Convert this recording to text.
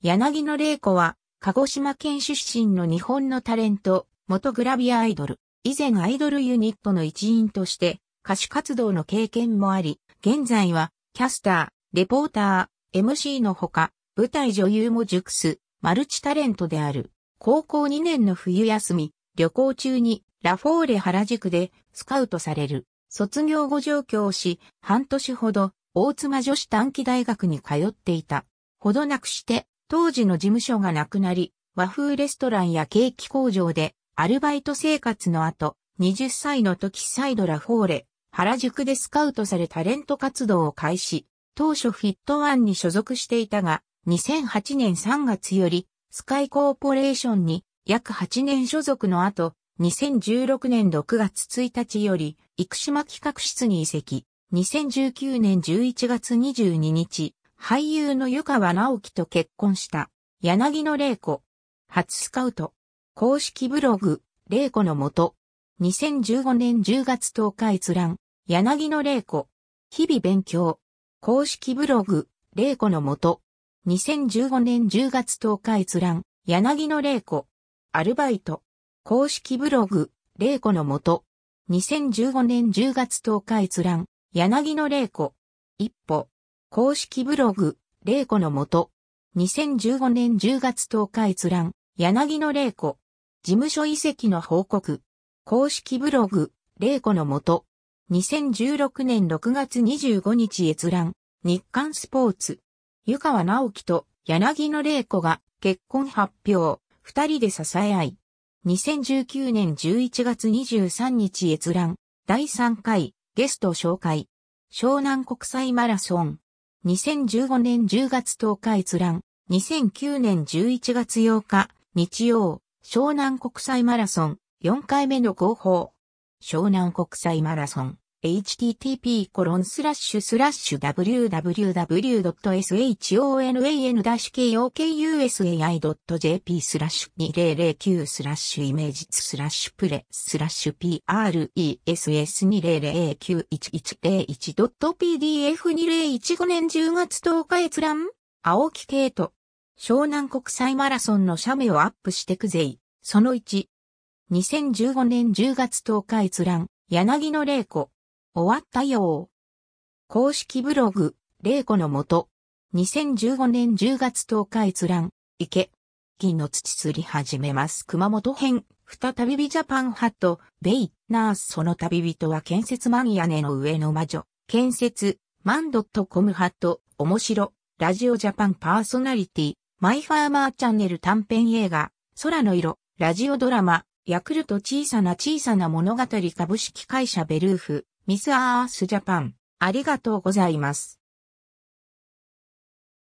柳野玲子は、鹿児島県出身の日本のタレント、元グラビアアイドル、以前アイドルユニットの一員として、歌手活動の経験もあり、現在は、キャスター、レポーター、MC のほか、舞台女優も熟す、マルチタレントである。高校2年の冬休み、旅行中に、ラフォーレ原宿で、スカウトされる。卒業後上京し、半年ほど、大妻女子短期大学に通っていた。ほどなくして、当時の事務所がなくなり、和風レストランやケーキ工場でアルバイト生活の後、20歳の時サイドラフォーレ、原宿でスカウトされタレント活動を開始、当初フィットワンに所属していたが、2008年3月より、スカイコーポレーションに約8年所属の後、2016年6月1日より、生島企画室に移籍。2019年11月22日、俳優の湯川直樹と結婚した、柳野玲子。初スカウト。公式ブログ、玲子のもと。2015年10月10日閲覧。柳野玲子。日々勉強。公式ブログ、玲子のもと。2015年10月10日閲覧。柳野玲子。アルバイト。公式ブログ、玲子のもと。2015年10月10日閲覧。柳野玲子。一歩。公式ブログ、玲子のもと。2015年10月10日閲覧、柳野玲子。事務所移籍の報告。公式ブログ、玲子のもと。2016年6月25日閲覧、日刊スポーツ。湯川直樹と柳野玲子が結婚発表、二人で支え合い。2019年11月23日閲覧、第3回ゲスト紹介。湘南国際マラソン。2015年10月10日閲覧、2009年11月8日、日曜、湘南国際マラソン、4回目の合法。湘南国際マラソン。http://www.shonann-kokusai.jp スラッシュ2009スラッシュイメージスラッシュプレスラッシュ press20091101.pdf2015 年10月10日閲覧青木ケイ湘南国際マラソンの写メをアップしてくぜい。その1。2015年10月10日閲覧、柳野玲子。終わったよう。公式ブログ、玲子のもと。2015年10月10日閲覧、池。銀の土すり始めます。熊本編、再びビジャパンハット、ベイ、ナースその旅人は建設マン屋根の上の魔女、建設、マンドットコムハット、面白、ラジオジャパンパーソナリティ、マイファーマーチャンネル短編映画、空の色、ラジオドラマ、ヤクルト小さな小さな物語株式会社ベルーフ、ミスアースジャパン、ありがとうございます。